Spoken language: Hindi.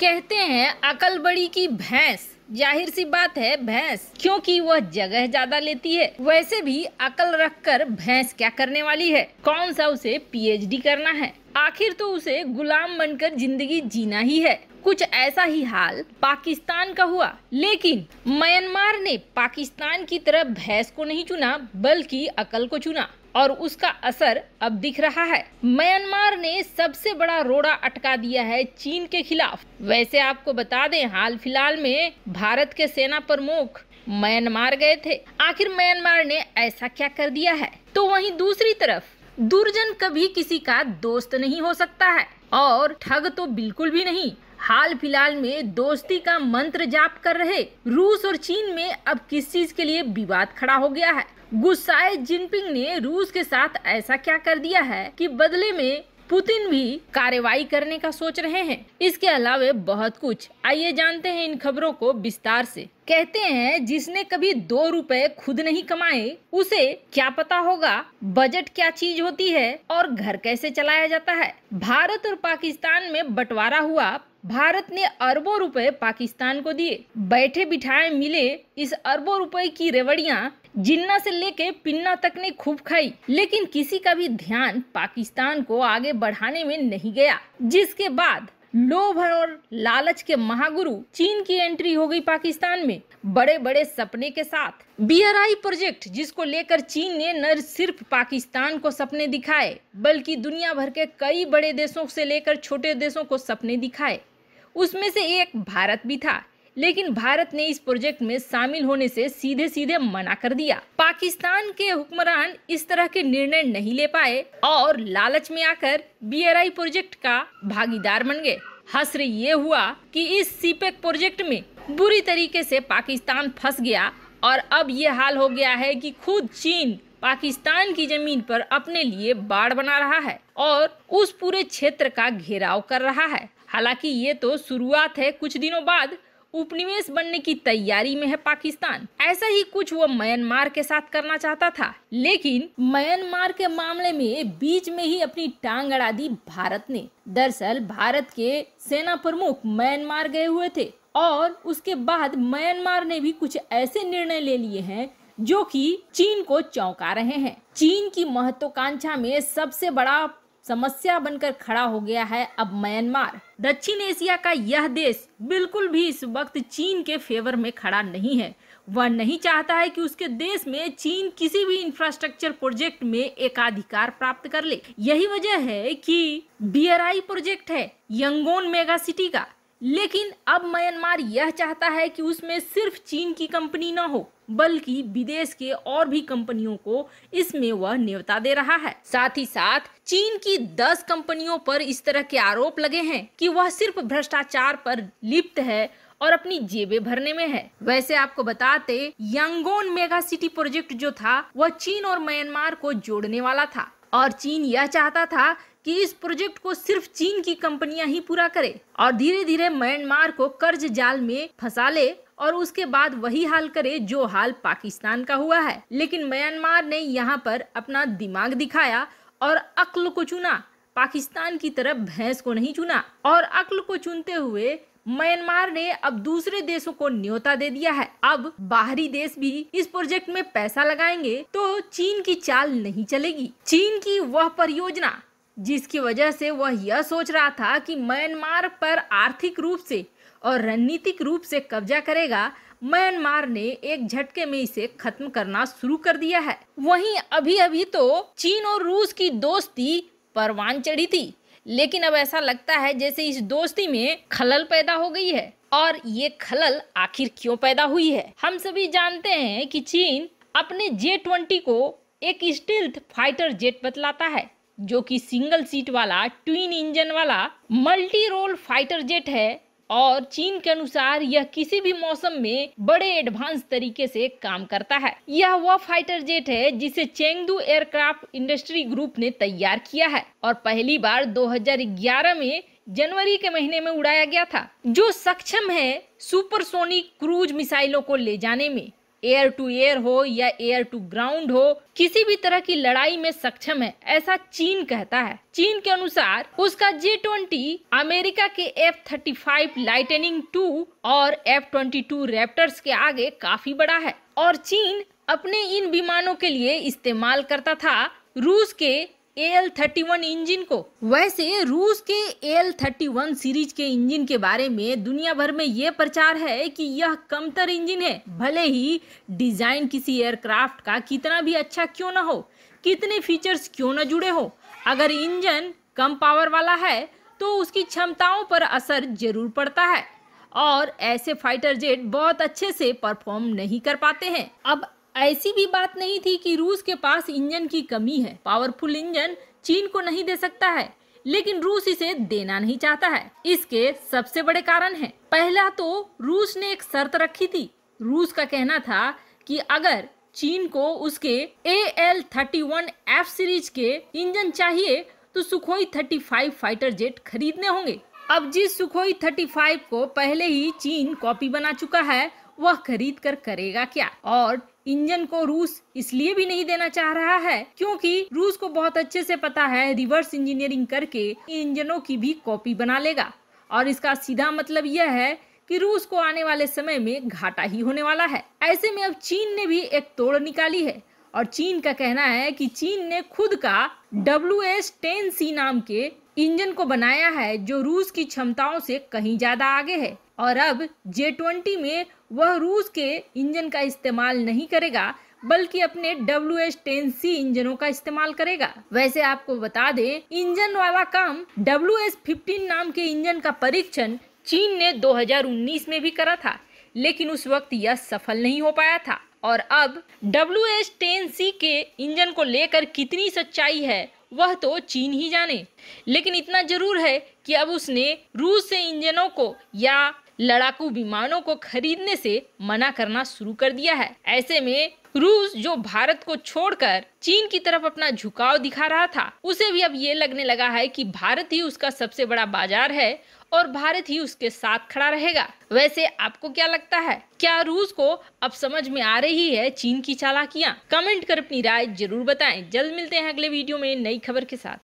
कहते हैं अकल बड़ी की भैंस जाहिर सी बात है भैंस क्योंकि वह जगह ज्यादा लेती है वैसे भी अकल रखकर भैंस क्या करने वाली है कौन सा उसे पीएचडी करना है आखिर तो उसे गुलाम बनकर जिंदगी जीना ही है कुछ ऐसा ही हाल पाकिस्तान का हुआ लेकिन म्यांमार ने पाकिस्तान की तरह भैंस को नहीं चुना बल्कि अकल को चुना और उसका असर अब दिख रहा है म्यांमार ने सबसे बड़ा रोड़ा अटका दिया है चीन के खिलाफ वैसे आपको बता दें हाल फिलहाल में भारत के सेना प्रमुख म्यांमार गए थे आखिर म्यांमार ने ऐसा क्या कर दिया है तो वहीं दूसरी तरफ दुर्जन कभी किसी का दोस्त नहीं हो सकता है और ठग तो बिल्कुल भी नहीं हाल फिलहाल में दोस्ती का मंत्र जाप कर रहे रूस और चीन में अब किस चीज के लिए विवाद खड़ा हो गया है गुस्साए जिनपिंग ने रूस के साथ ऐसा क्या कर दिया है कि बदले में पुतिन भी कार्रवाई करने का सोच रहे हैं इसके अलावा बहुत कुछ आइए जानते हैं इन खबरों को विस्तार से कहते हैं जिसने कभी दो रुपए खुद नहीं कमाए उसे क्या पता होगा बजट क्या चीज होती है और घर कैसे चलाया जाता है भारत और पाकिस्तान में बंटवारा हुआ भारत ने अरबों रुपए पाकिस्तान को दिए बैठे बिठाए मिले इस अरबों रुपए की रेवड़िया जिन्ना से लेके पिन्ना तक ने खूब खाई लेकिन किसी का भी ध्यान पाकिस्तान को आगे बढ़ाने में नहीं गया जिसके बाद लोभ और लालच के महागुरु चीन की एंट्री हो गई पाकिस्तान में बड़े बड़े सपने के साथ बी प्रोजेक्ट जिसको लेकर चीन ने न सिर्फ पाकिस्तान को सपने दिखाए बल्कि दुनिया भर के कई बड़े देशों से लेकर छोटे देशों को सपने दिखाए उसमें से एक भारत भी था लेकिन भारत ने इस प्रोजेक्ट में शामिल होने से सीधे सीधे मना कर दिया पाकिस्तान के हुक्मरान इस तरह के निर्णय नहीं ले पाए और लालच में आकर बीआरआई प्रोजेक्ट का भागीदार बन गए हसर ये हुआ कि इस सीपेक e प्रोजेक्ट में बुरी तरीके से पाकिस्तान फंस गया और अब ये हाल हो गया है कि खुद चीन पाकिस्तान की जमीन पर अपने लिए बाढ़ बना रहा है और उस पूरे क्षेत्र का घेराव कर रहा है हालांकि ये तो शुरुआत है कुछ दिनों बाद उपनिवेश बनने की तैयारी में है पाकिस्तान ऐसा ही कुछ वो म्यांमार के साथ करना चाहता था लेकिन म्यांमार के मामले में बीच में ही अपनी टांग अड़ा दी भारत ने दरअसल भारत के सेना प्रमुख म्यांमार गए हुए थे और उसके बाद म्यांमार ने भी कुछ ऐसे निर्णय ले लिए हैं जो कि चीन को चौंका रहे हैं चीन की महत्वाकांक्षा में सबसे बड़ा समस्या बनकर खड़ा हो गया है अब म्यांमार दक्षिण एशिया का यह देश बिल्कुल भी इस वक्त चीन के फेवर में खड़ा नहीं है वह नहीं चाहता है कि उसके देश में चीन किसी भी इंफ्रास्ट्रक्चर प्रोजेक्ट में एकाधिकार प्राप्त कर ले यही वजह है कि बी प्रोजेक्ट है यंगोन मेगा सिटी का लेकिन अब म्यांमार यह चाहता है कि उसमें सिर्फ चीन की कंपनी न हो बल्कि विदेश के और भी कंपनियों को इसमें वह न्यौता दे रहा है साथ ही साथ चीन की 10 कंपनियों पर इस तरह के आरोप लगे हैं कि वह सिर्फ भ्रष्टाचार पर लिप्त है और अपनी जेबें भरने में है वैसे आपको बताते यंगोन मेगा सिटी प्रोजेक्ट जो था वह चीन और म्यांमार को जोड़ने वाला था और चीन यह चाहता था कि इस प्रोजेक्ट को सिर्फ चीन की कंपनियां ही पूरा करे और धीरे धीरे म्यांमार को कर्ज जाल में फंसा ले और उसके बाद वही हाल करे जो हाल पाकिस्तान का हुआ है लेकिन म्यांमार ने यहाँ पर अपना दिमाग दिखाया और अक्ल को चुना पाकिस्तान की तरफ भैंस को नहीं चुना और अक्ल को चुनते हुए म्यांमार ने अब दूसरे देशों को न्योता दे दिया है अब बाहरी देश भी इस प्रोजेक्ट में पैसा लगाएंगे तो चीन की चाल नहीं चलेगी चीन की वह परियोजना जिसकी वजह से वह यह सोच रहा था कि म्यांमार पर आर्थिक रूप से और रणनीतिक रूप से कब्जा करेगा म्यांमार ने एक झटके में इसे खत्म करना शुरू कर दिया है वहीं अभी अभी तो चीन और रूस की दोस्ती परवान चढ़ी थी लेकिन अब ऐसा लगता है जैसे इस दोस्ती में खलल पैदा हो गई है और ये खलल आखिर क्यों पैदा हुई है हम सभी जानते हैं कि चीन अपने जे ट्वेंटी को एक स्टिल्थ फाइटर जेट बतलाता है जो कि सिंगल सीट वाला ट्विन इंजन वाला मल्टी रोल फाइटर जेट है और चीन के अनुसार यह किसी भी मौसम में बड़े एडवांस तरीके से काम करता है यह वह फाइटर जेट है जिसे चेंगदू एयरक्राफ्ट इंडस्ट्री ग्रुप ने तैयार किया है और पहली बार 2011 में जनवरी के महीने में उड़ाया गया था जो सक्षम है सुपरसोनिक क्रूज मिसाइलों को ले जाने में एयर टू एयर हो या एयर टू ग्राउंड हो किसी भी तरह की लड़ाई में सक्षम है ऐसा चीन कहता है चीन के अनुसार उसका जे ट्वेंटी अमेरिका के F thirty five Lightning two और एफ ट्वेंटी टू रेप्टर्स के आगे काफी बड़ा है और चीन अपने इन विमानों के लिए इस्तेमाल करता था रूस के एल थर्टी वन इंजिन को वैसे रूस के एल थर्टी वन सीरीज के इंजिन के बारे में दुनिया भर में ये प्रचार है कि यह कमतर इंजिन है भले ही डिजाइन किसी एयरक्राफ्ट का कितना भी अच्छा क्यों ना हो कितने फीचर्स क्यों ना जुड़े हो अगर इंजन कम पावर वाला है तो उसकी क्षमताओं पर असर जरूर पड़ता है और ऐसे फाइटर जेट बहुत अच्छे से परफॉर्म नहीं कर पाते हैं अब ऐसी भी बात नहीं थी कि रूस के पास इंजन की कमी है पावरफुल इंजन चीन को नहीं दे सकता है लेकिन रूस इसे देना नहीं चाहता है इसके सबसे बड़े कारण हैं। पहला तो रूस ने एक शर्त रखी थी रूस का कहना था कि अगर चीन को उसके A L thirty one F series के इंजन चाहिए तो Sukhoi thirty five fighter jet खरीदने होंगे अब जिस सुखोई थर्टी फाइव को पहले ही चीन कॉपी बना चुका है वह खरीद कर करेगा क्या और इंजन को रूस इसलिए भी नहीं देना चाह रहा है क्योंकि रूस को बहुत अच्छे से पता है रिवर्स इंजीनियरिंग करके इंजनों की भी कॉपी बना लेगा और इसका सीधा मतलब यह है कि रूस को आने वाले समय में घाटा ही होने वाला है ऐसे में अब चीन ने भी एक तोड़ निकाली है और चीन का कहना है कि चीन ने खुद का डब्ल्यू एस टेन सी नाम के इंजन को बनाया है जो रूस की क्षमताओं से कहीं ज्यादा आगे है और अब जे ट्वेंटी में वह रूस के इंजन का इस्तेमाल नहीं करेगा बल्कि अपने डब्ल्यू एच टेन सी इंजनों का इस्तेमाल करेगा वैसे आपको बता दें इंजन वाला काम डब्ल्यू एस फिफ्टीन नाम के इंजन का परीक्षण चीन ने 2019 में भी करा था लेकिन उस वक्त यह सफल नहीं हो पाया था और अब डब्ल्यू एच टेन सी के इंजन को लेकर कितनी सच्चाई है वह तो चीन ही जाने लेकिन इतना जरूर है कि अब उसने रूस से इंजनों को या लड़ाकू विमानों को खरीदने से मना करना शुरू कर दिया है ऐसे में रूस जो भारत को छोड़कर चीन की तरफ अपना झुकाव दिखा रहा था उसे भी अब ये लगने लगा है कि भारत ही उसका सबसे बड़ा बाजार है और भारत ही उसके साथ खड़ा रहेगा वैसे आपको क्या लगता है क्या रूस को अब समझ में आ रही है चीन की चालाकियां कमेंट कर अपनी राय जरूर बताएं जल्द मिलते हैं अगले वीडियो में नई खबर के साथ